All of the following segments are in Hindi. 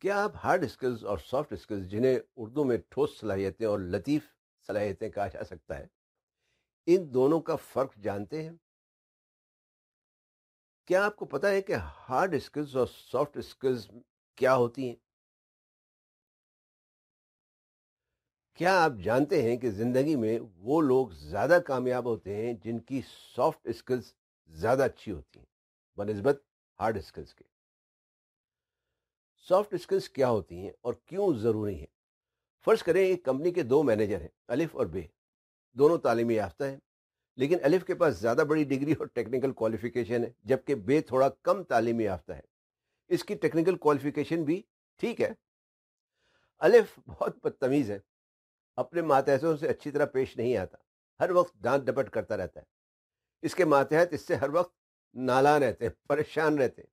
क्या आप हार्ड स्किल्स और सॉफ्ट स्किल्स जिन्हें उर्दू में ठोस सलाहियतें और लतीफ़ सलाहियतें कहा जा सकता है इन दोनों का फ़र्क जानते हैं क्या आपको पता है कि हार्ड स्किल्स और सॉफ्ट स्किल्स क्या होती हैं क्या आप जानते हैं कि ज़िंदगी में वो लोग ज़्यादा कामयाब होते हैं जिनकी सॉफ्ट स्किल्स ज़्यादा अच्छी होती हैं बनस्बत हार्ड स्किल्स के सॉफ्ट स्किल्स क्या होती हैं और क्यों ज़रूरी हैं फ़र्ज़ करें एक कंपनी के दो मैनेजर हैं अलिफ और बे दोनों तालीमी याफ्ता हैं लेकिन अलिफ के पास ज़्यादा बड़ी डिग्री और टेक्निकल क्वालिफिकेशन है जबकि बे थोड़ा कम तालीमी याफ्ता है इसकी टेक्निकल क्वालिफिकेशन भी ठीक है अलिफ बहुत बदतमीज़ है अपने मातहतों से अच्छी तरह पेश नहीं आता हर वक्त दांत डपट करता रहता है इसके मातहत इससे हर वक्त नाला रहते हैं परेशान रहते हैं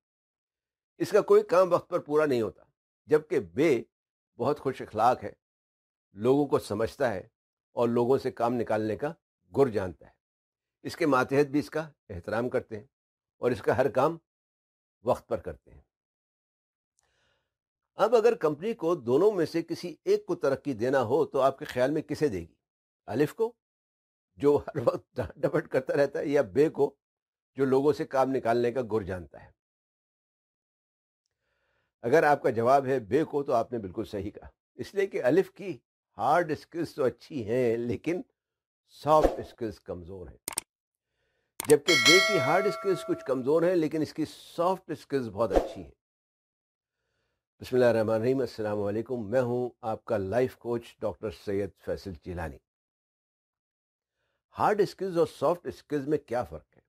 इसका कोई काम वक्त पर पूरा नहीं होता जबकि बे बहुत खुश अखलाक है लोगों को समझता है और लोगों से काम निकालने का गुर जानता है इसके मातहत भी इसका एहतराम करते हैं और इसका हर काम वक्त पर करते हैं अब अगर कंपनी को दोनों में से किसी एक को तरक्की देना हो तो आपके ख्याल में किसे देगी अलिफ को जो हर वक्त डपट करता रहता है या बे को जो लोगों से काम निकालने का गुर जानता है अगर आपका जवाब है बे को तो आपने बिल्कुल सही कहा इसलिए कि अलिफ की हार्ड स्किल्स तो अच्छी हैं लेकिन सॉफ्ट स्किल्स कमज़ोर हैं जबकि बे की हार्ड स्किल्स कुछ कमज़ोर हैं लेकिन इसकी सॉफ्ट स्किल्स बहुत अच्छी हैं बसमीम अल्लाम मैं हूं आपका life coach doctor Syed Faisal Chilani hard skills और सॉफ्ट स्किल्स में क्या फ़र्क है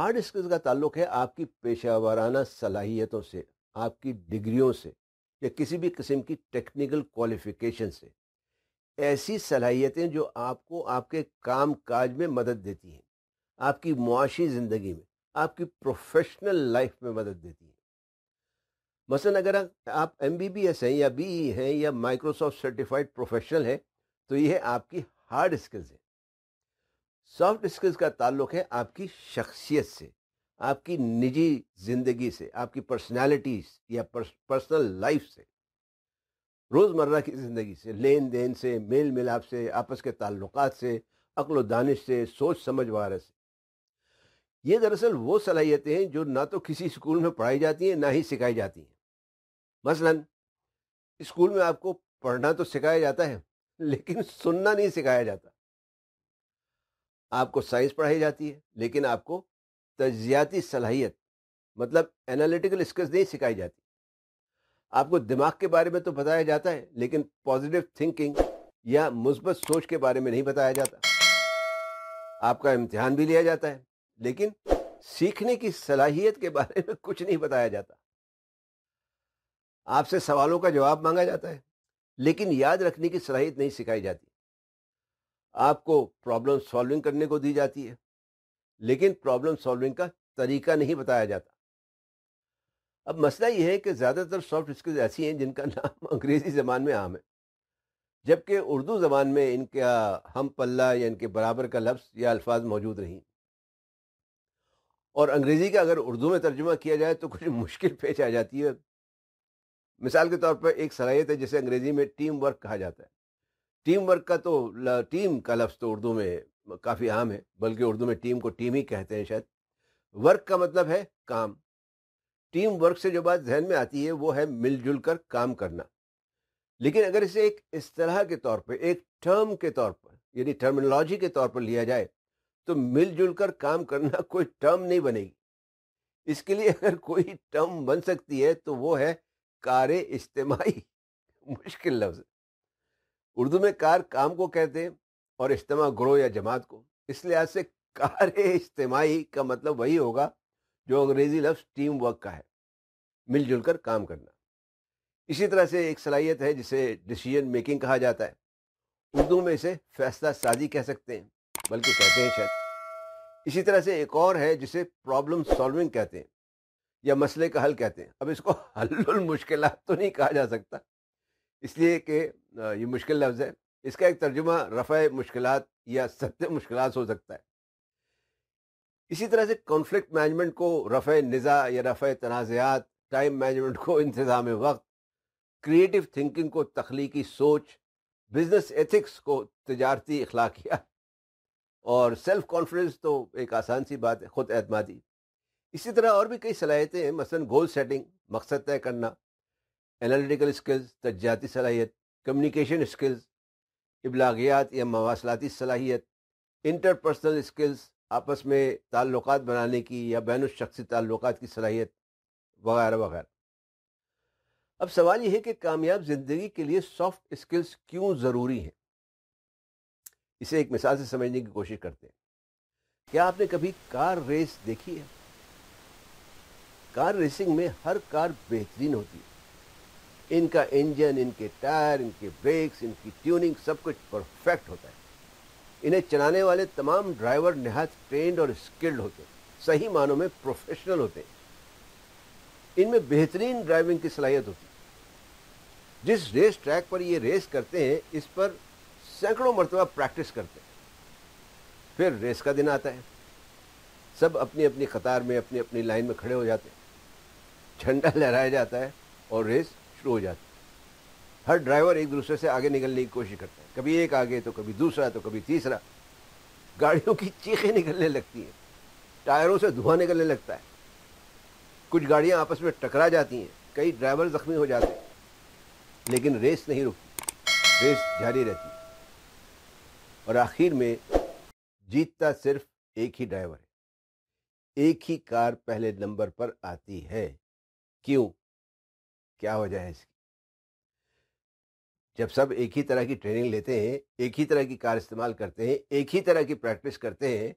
हार्ड स्किल्स का ताल्लुक है आपकी पेशा सलाहियतों से आपकी डिग्रियों से या किसी भी किस्म की टेक्निकल क्वालिफिकेशन से ऐसी सलाहियतें जो आपको आपके काम काज में मदद देती हैं आपकी मुआशी ज़िंदगी में आपकी प्रोफेशनल लाइफ में मदद देती हैं मसलन अगर आप एम बी बी एस हैं या बी ई हैं या माइक्रोसॉफ्ट सर्टिफाइड प्रोफेशनल हैं तो यह आपकी हार्ड स्किल्स हैं सॉफ्ट स्किल्स का ताल्लुक है आपकी शख्सियत से आपकी निजी जिंदगी से आपकी पर्सनैलिटी या पर्सनल लाइफ से रोज़मर्रा की ज़िंदगी से लेन देन से मेल मिलाप से आपस के ताल्लुक से अक्ल दानिश से सोच समझ वगैरह से ये दरअसल वो सलाहियतें हैं जो ना तो किसी स्कूल में पढ़ाई जाती हैं ना ही सिखाई जाती हैं मसलन स्कूल में आपको पढ़ना तो सिखाया जाता है लेकिन सुनना नहीं सिखाया जाता आपको साइंस पढ़ाई जाती है लेकिन आपको तजियाती सलाहियत मतलब एनालिटिकल स्किल्स नहीं सिखाई जाती आपको दिमाग के बारे में तो बताया जाता है लेकिन पॉजिटिव थिंकिंग या मुस्बत सोच के बारे में नहीं बताया जाता आपका इम्तिहान भी लिया जाता है लेकिन सीखने की सलाहियत के बारे में कुछ नहीं बताया जाता आपसे सवालों का जवाब मांगा जाता है लेकिन याद रखने की सलाहियत नहीं सिखाई जाती आपको प्रॉब्लम सॉल्विंग करने को दी जाती है लेकिन प्रॉब्लम सॉल्विंग का तरीका नहीं बताया जाता अब मसला यह है कि ज़्यादातर सॉफ्ट स्किल्स ऐसी हैं जिनका नाम अंग्रेज़ी ज़बान में आम है जबकि उर्दू ज़बान में इनका हम पल्ला या इनके बराबर का लफ्ज़ या अल्फाज मौजूद नहीं और अंग्रेज़ी का अगर उर्दू में तर्जुमा किया जाए तो कुछ मुश्किल पेश आ जाती है मिसाल के तौर पर एक सलाहियत है जिसे अंग्रेज़ी में टीम वर्क कहा जाता है टीम वर्क का तो टीम का लफ्ज़ तो उर्दू में काफ़ी आम है बल्कि उर्दू में टीम को टीम ही कहते हैं शायद वर्क का मतलब है काम टीम वर्क से जो बात जहन में आती है वो है मिलजुल कर काम करना लेकिन अगर इसे एक इस तरह के तौर पर एक टर्म के तौर पर यानी टर्मिनोलॉजी के तौर पर लिया जाए तो मिलजुल कर काम करना कोई टर्म नहीं बनेगी इसके लिए अगर कोई टर्म बन सकती है तो वो है कार इज्तमाही मुश्किल लफ्ज उर्दू में कार काम को कहते हैं और इज्तम ग्रोह या जमात को इस लिहाज से कार इज्तमाही का मतलब वही होगा जो अंग्रेज़ी लफ्ज़ टीम वर्क का है मिलजुल कर काम करना इसी तरह से एक सलाहियत है जिसे डिसीजन मेकिंग कहा जाता है उर्दू में इसे फैसला साजी कह सकते हैं बल्कि कहते हैं शायद इसी तरह से एक और है जिसे प्रॉब्लम सॉल्विंग कहते हैं या मसले का हल कहते हैं अब इसको हल मुश्किल तो नहीं कहा जा सकता इसलिए कि ये मुश्किल लफ्ज़ है इसका एक तर्जुमा रफ़ मुश्किल या सत्य मुश्किल हो सकता है इसी तरह से कॉन्फ्लिक्ट मैनेजमेंट को रफ़ निज़ा या रफ़ तनाज़ात टाइम मैनेजमेंट को इंतज़ाम वक्त क्रिएटिव थिंकिंग को तख्लीकी सोच बिज़नेस एथिक्स को तजारती अखलाकिया और सेल्फ कॉन्फिडेंस तो एक आसान सी बात है ख़ुद एतमादी इसी तरह और भी कई सलाहियतें हैं मसलन गोल सेटिंग मकसद तय करना एनालिटिकल स्किल्स तजाती सलाहियत कम्युनिकेशन स्किल्स इबलागियात या मवासलाती सलाहियत इंटरपर्सनल स्किल्स आपस में ताल्लुक बनाने की या बैन शख्सी ताल्लुक की सलाहियत वगैरह वगैरह अब सवाल यह है कि कामयाब ज़िंदगी के लिए सॉफ्ट स्किल्स क्यों ज़रूरी हैं इसे एक मिसाल से समझने की कोशिश करते हैं क्या आपने कभी कार रेस देखी है कार रेसिंग में हर कार बेहतरीन होती है इनका इंजन इनके टायर इनके ब्रेक्स इनकी ट्यूनिंग सब कुछ परफेक्ट होता है इन्हें चलाने वाले तमाम ड्राइवर नहायत ट्रेंड और स्किल्ड होते हैं सही मानों में प्रोफेशनल होते हैं इनमें बेहतरीन ड्राइविंग की सलाहियत होती जिस रेस ट्रैक पर ये रेस करते हैं इस पर सैकड़ों मरतबा प्रैक्टिस करते हैं फिर रेस का दिन आता है सब अपनी अपनी कतार में अपनी अपनी लाइन में खड़े हो जाते हैं झंडा लहराया जाता है और रेस शुरू हो जाती हर ड्राइवर एक दूसरे से आगे निकलने की कोशिश करता है कभी एक आगे तो कभी दूसरा तो कभी तीसरा गाड़ियों की चीखें निकलने लगती हैं टायरों से धुआं निकलने लगता है कुछ गाड़ियां आपस में टकरा जाती हैं कई ड्राइवर जख्मी हो जाते हैं लेकिन रेस नहीं रुकती रेस जारी रहती है और आखिर में जीतता सिर्फ एक ही ड्राइवर है एक ही कार पहले नंबर पर आती है क्यों क्या वजह है इसकी जब सब एक ही तरह की ट्रेनिंग लेते हैं एक ही तरह की कार इस्तेमाल करते हैं एक ही तरह की प्रैक्टिस करते हैं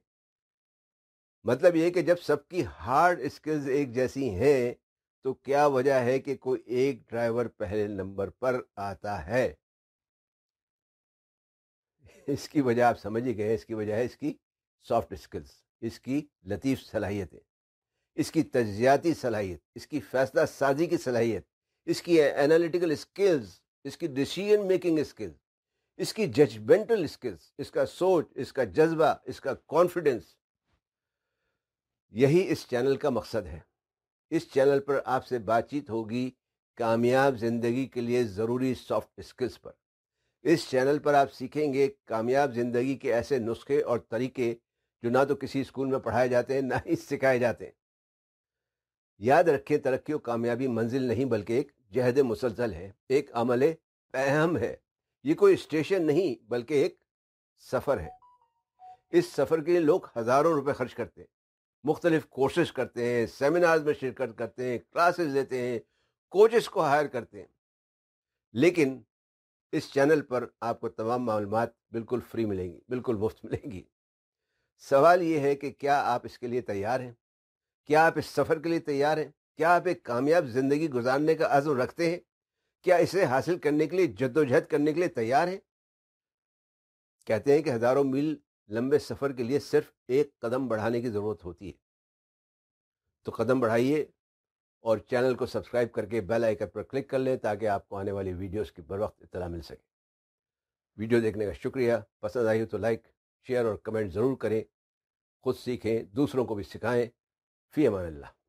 मतलब ये कि जब सबकी हार्ड स्किल्स एक जैसी हैं तो क्या वजह है कि कोई एक ड्राइवर पहले नंबर पर आता है इसकी वजह आप समझ ही गए इसकी वजह है इसकी सॉफ्ट स्किल्स इसकी लतीफ़ सलाहियतें इसकी तजियाती सलाहियत इसकी फ़ैसला साजी की सलाहियत इसकी एनालिटिकल स्किल्स इसकी डिसीजन मेकिंग स्किल्स इसकी जजमेंटल स्किल्स इसका सोच इसका जज्बा इसका कॉन्फिडेंस यही इस चैनल का मकसद है इस चैनल पर आपसे बातचीत होगी कामयाब ज़िंदगी के लिए ज़रूरी सॉफ्ट स्किल्स पर इस चैनल पर आप सीखेंगे कामयाब ज़िंदगी के ऐसे नुस्खे और तरीके जो ना तो किसी स्कूल में पढ़ाए जाते हैं ना ही सिखाए जाते हैं याद रखें तरक्की और कामयाबी मंजिल नहीं बल्कि एक जहद मुसलसल है एक अमल अहम है ये कोई स्टेशन नहीं बल्कि एक सफ़र है इस सफ़र के लिए लोग हज़ारों रुपए खर्च करते हैं मुख्तलिफ कोर्सेज करते हैं सेमिनार्स में शिरकत करते हैं क्लासेस लेते हैं कोचेस को हायर करते हैं लेकिन इस चैनल पर आपको तमाम मालूम बिल्कुल फ्री मिलेंगी बिल्कुल मुफ्त मिलेंगी सवाल ये है कि क्या आप इसके लिए तैयार हैं क्या आप इस सफ़र के लिए तैयार हैं क्या आप एक कामयाब ज़िंदगी गुजारने का आज़म रखते हैं क्या इसे हासिल करने के लिए जद्दोजहद करने के लिए तैयार हैं कहते हैं कि हज़ारों मील लंबे सफ़र के लिए सिर्फ एक कदम बढ़ाने की ज़रूरत होती है तो कदम बढ़ाइए और चैनल को सब्सक्राइब करके बेल आइकन पर क्लिक कर लें ताकि आपको आने वाली वीडियोस की बर वक्त इतला मिल सके वीडियो देखने का शुक्रिया पसंद आई हो तो लाइक शेयर और कमेंट ज़रूर करें खुद सीखें दूसरों को भी सिखाएं في امان الله